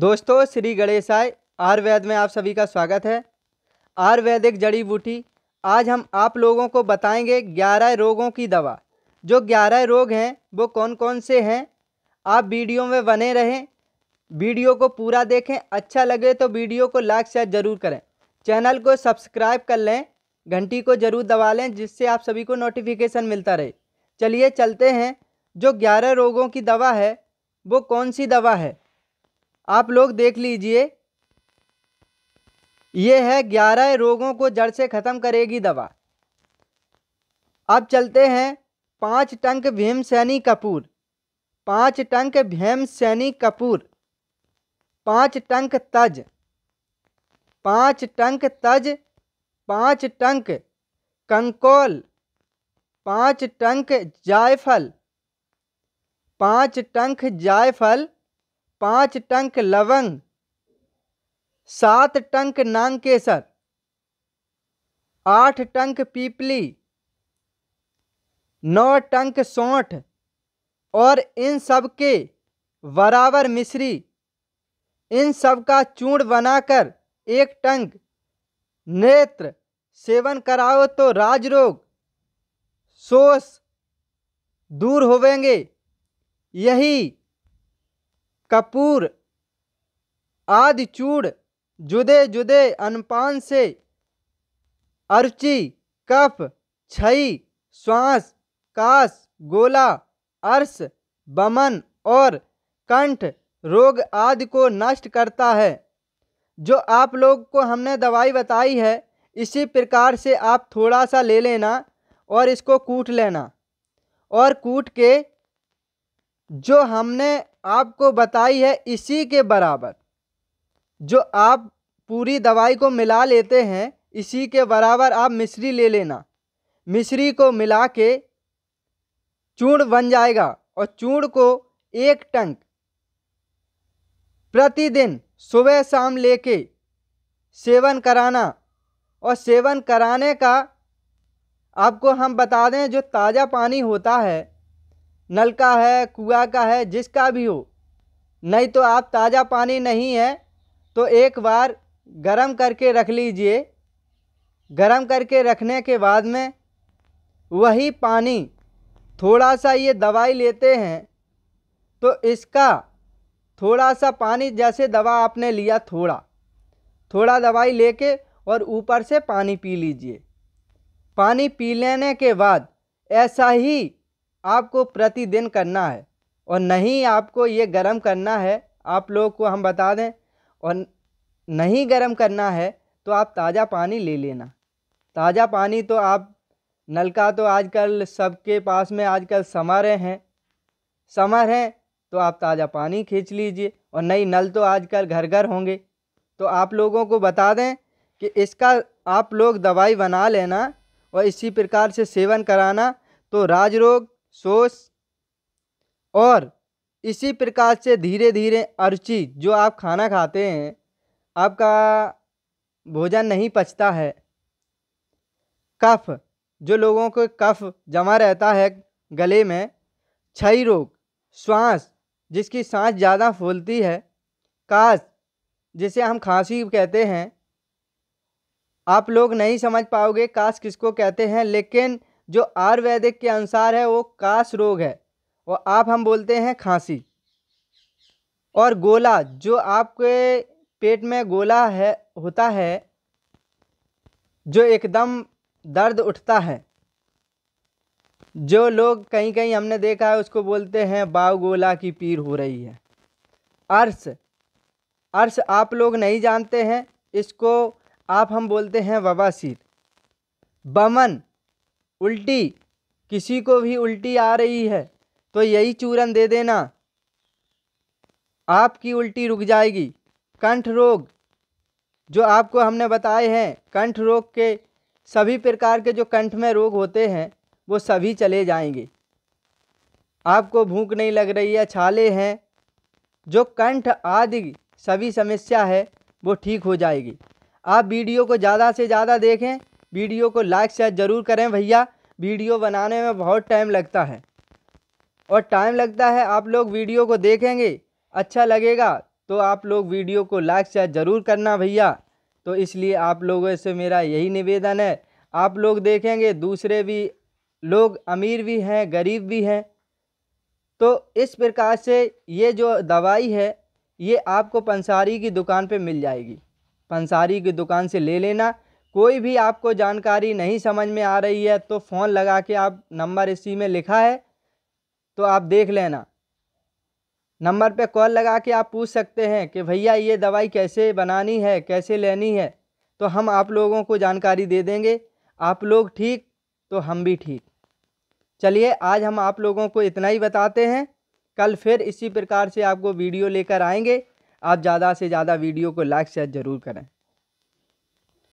दोस्तों श्री गणेशाय आयुर्वेद में आप सभी का स्वागत है आयुर्वेदिक जड़ी बूटी आज हम आप लोगों को बताएंगे ग्यारह रोगों की दवा जो ग्यारह रोग हैं वो कौन कौन से हैं आप वीडियो में बने रहें वीडियो को पूरा देखें अच्छा लगे तो वीडियो को लाइक शेयर ज़रूर करें चैनल को सब्सक्राइब कर लें घंटी को ज़रूर दबा लें जिससे आप सभी को नोटिफिकेशन मिलता रहे चलिए चलते हैं जो ग्यारह रोगों की दवा है वो कौन सी दवा है आप लोग देख लीजिए ये है ग्यारह रोगों को जड़ से ख़त्म करेगी दवा अब चलते हैं पांच टंक भीम सैनी कपूर पांच टंक भीम सैनी कपूर पांच टंक तज पांच टंक तज पांच टंक कंकोल पांच टंक जायफल पांच टंक जायफल पाँच टंक लवंग सात टंक नांगकेसर आठ टंक पीपली नौ टंक सौठ और इन सब के बराबर मिश्री इन सब का चूर्ण बनाकर एक टंक नेत्र सेवन कराओ तो राजरोग सोस दूर होवेंगे यही कपूर आदि चूड़ जुदे जुदे अनपान से अर्ची कफ छई श्वास कास गोला अर्श बमन और कंठ रोग आदि को नष्ट करता है जो आप लोग को हमने दवाई बताई है इसी प्रकार से आप थोड़ा सा ले लेना और इसको कूट लेना और कूट के जो हमने आपको बताई है इसी के बराबर जो आप पूरी दवाई को मिला लेते हैं इसी के बराबर आप मिश्री ले लेना मिश्री को मिला के चूड़ बन जाएगा और चूड़ को एक टंक प्रतिदिन सुबह शाम लेके सेवन कराना और सेवन कराने का आपको हम बता दें जो ताज़ा पानी होता है नल का है कुआ का है जिसका भी हो नहीं तो आप ताज़ा पानी नहीं है तो एक बार गरम करके रख लीजिए गरम करके रखने के बाद में वही पानी थोड़ा सा ये दवाई लेते हैं तो इसका थोड़ा सा पानी जैसे दवा आपने लिया थोड़ा थोड़ा दवाई लेके और ऊपर से पानी पी लीजिए पानी पी लेने के बाद ऐसा ही आपको प्रतिदिन करना है और नहीं आपको ये गर्म करना है आप लोगों को हम बता दें और नहीं गर्म करना है तो आप ताज़ा पानी ले लेना ताज़ा पानी तो आप नल का तो आजकल सबके पास में आजकल समर हैं समर हैं तो आप ताज़ा पानी खींच लीजिए और नई नल तो आजकल घर घर होंगे तो आप लोगों को बता दें कि इसका आप लोग दवाई बना लेना और इसी प्रकार से सेवन कराना तो राज रोग सोस और इसी प्रकार से धीरे धीरे अरुचि जो आप खाना खाते हैं आपका भोजन नहीं पचता है कफ जो लोगों को कफ जमा रहता है गले में क्षय रोग श्वास जिसकी सांस ज़्यादा फूलती है काश जिसे हम खांसी कहते हैं आप लोग नहीं समझ पाओगे काश किसको कहते हैं लेकिन जो आयुर्वेदिक के अनुसार है वो काश रोग है और आप हम बोलते हैं खांसी और गोला जो आपके पेट में गोला है होता है जो एकदम दर्द उठता है जो लोग कहीं कहीं हमने देखा है उसको बोलते हैं बाव गोला की पीर हो रही है अर्श अर्श आप लोग नहीं जानते हैं इसको आप हम बोलते हैं बवासीर बमन उल्टी किसी को भी उल्टी आ रही है तो यही चूरन दे देना आपकी उल्टी रुक जाएगी कंठ रोग जो आपको हमने बताए हैं कंठ रोग के सभी प्रकार के जो कंठ में रोग होते हैं वो सभी चले जाएंगे आपको भूख नहीं लग रही है छाले हैं जो कंठ आदि सभी समस्या है वो ठीक हो जाएगी आप वीडियो को ज़्यादा से ज़्यादा देखें वीडियो को लाइक शेयर ज़रूर करें भैया वीडियो बनाने में बहुत टाइम लगता है और टाइम लगता है आप लोग वीडियो को देखेंगे अच्छा लगेगा तो आप लोग वीडियो को लाइक शेयर ज़रूर करना भैया तो इसलिए आप लोगों से मेरा यही निवेदन है आप लोग देखेंगे दूसरे भी लोग अमीर भी हैं गरीब भी हैं तो इस प्रकार से ये जो दवाई है ये आपको पंसारी की दुकान पे मिल जाएगी पंसारी की दुकान से ले लेना कोई भी आपको जानकारी नहीं समझ में आ रही है तो फ़ोन लगा के आप नंबर इसी में लिखा है तो आप देख लेना नंबर पे कॉल लगा के आप पूछ सकते हैं कि भैया ये दवाई कैसे बनानी है कैसे लेनी है तो हम आप लोगों को जानकारी दे देंगे आप लोग ठीक तो हम भी ठीक चलिए आज हम आप लोगों को इतना ही बताते हैं कल फिर इसी प्रकार से आपको वीडियो लेकर आएंगे आप ज़्यादा से ज़्यादा वीडियो को लाइक शेयर ज़रूर करें